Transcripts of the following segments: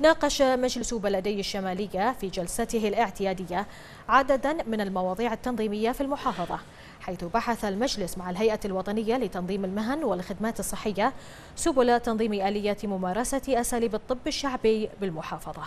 ناقش مجلس بلدي الشمالية في جلسته الاعتيادية عددا من المواضيع التنظيمية في المحافظة حيث بحث المجلس مع الهيئة الوطنية لتنظيم المهن والخدمات الصحية سبل تنظيم آلية ممارسة أساليب الطب الشعبي بالمحافظة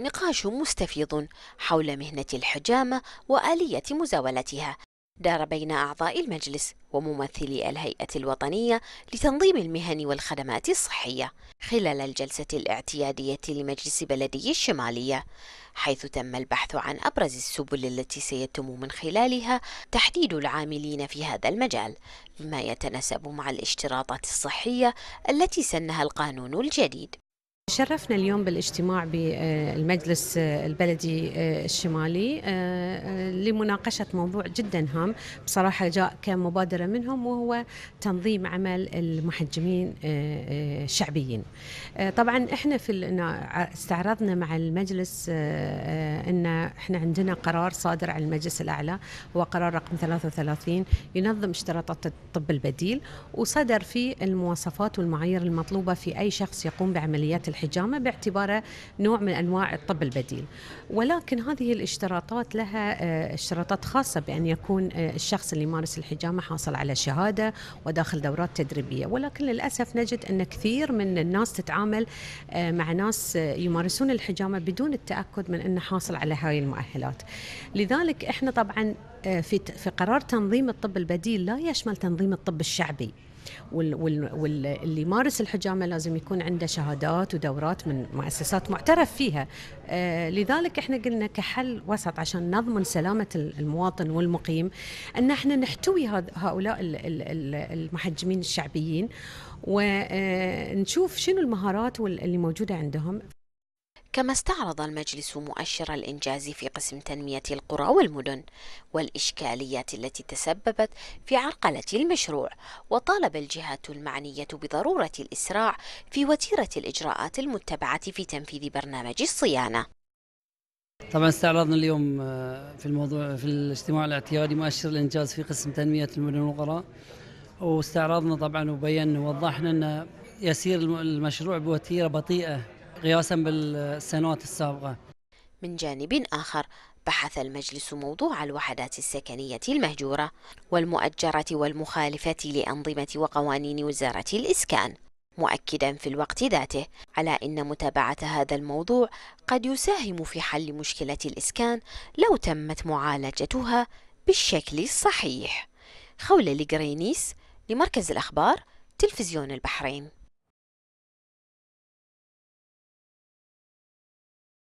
نقاش مستفيض حول مهنة الحجامة وآلية مزاولتها دار بين أعضاء المجلس وممثلي الهيئة الوطنية لتنظيم المهن والخدمات الصحية خلال الجلسة الاعتيادية لمجلس بلدي الشمالية حيث تم البحث عن أبرز السبل التي سيتم من خلالها تحديد العاملين في هذا المجال بما يتناسب مع الاشتراطات الصحية التي سنها القانون الجديد شرفنا اليوم بالاجتماع بالمجلس البلدي الشمالي آه، آه، لمناقشة موضوع جدا هام بصراحة جاء كمبادرة منهم وهو تنظيم عمل المحجمين الشعبيين آه، طبعا احنا في استعرضنا مع المجلس ان احنا عندنا قرار صادر على المجلس الأعلى هو قرار رقم 33 ينظم اشتراطات الطب البديل وصدر فيه المواصفات والمعايير المطلوبة في أي شخص يقوم بعمليات الحجامه باعتباره نوع من انواع الطب البديل ولكن هذه الاشتراطات لها آه، اشتراطات خاصه بان يكون آه، الشخص اللي يمارس الحجامه حاصل على شهاده وداخل دورات تدريبيه ولكن للاسف نجد ان كثير من الناس تتعامل آه، مع ناس يمارسون الحجامه بدون التاكد من انه حاصل على هاي المؤهلات لذلك احنا طبعا آه، في في قرار تنظيم الطب البديل لا يشمل تنظيم الطب الشعبي واللي يمارس الحجامة لازم يكون عنده شهادات ودورات من مؤسسات معترف فيها آه، لذلك احنا قلنا كحل وسط عشان نضمن سلامة المواطن والمقيم أن احنا نحتوي هؤلاء المحجمين الشعبيين ونشوف آه، شنو المهارات اللي موجودة عندهم كما استعرض المجلس مؤشر الإنجاز في قسم تنمية القرى والمدن والإشكاليات التي تسببت في عرقلة المشروع وطالب الجهات المعنية بضرورة الإسراع في وتيرة الإجراءات المتبعة في تنفيذ برنامج الصيانة طبعا استعرضنا اليوم آه، في الموضوع في الاجتماع الاعتيادي مؤشر الانجاز في قسم تنميه المدن والقرى واستعرضنا طبعا وبينا ووضحنا ان يسير المشروع بوتيره بطيئه قياسا بالسنوات السابقة من جانب آخر بحث المجلس موضوع الوحدات السكنية المهجورة والمؤجرة والمخالفة لأنظمة وقوانين وزارة الإسكان مؤكدا في الوقت ذاته على ان متابعه هذا الموضوع قد يساهم في حل مشكله الاسكان لو تمت معالجتها بالشكل الصحيح خوله لجرينيس لمركز الاخبار تلفزيون البحرين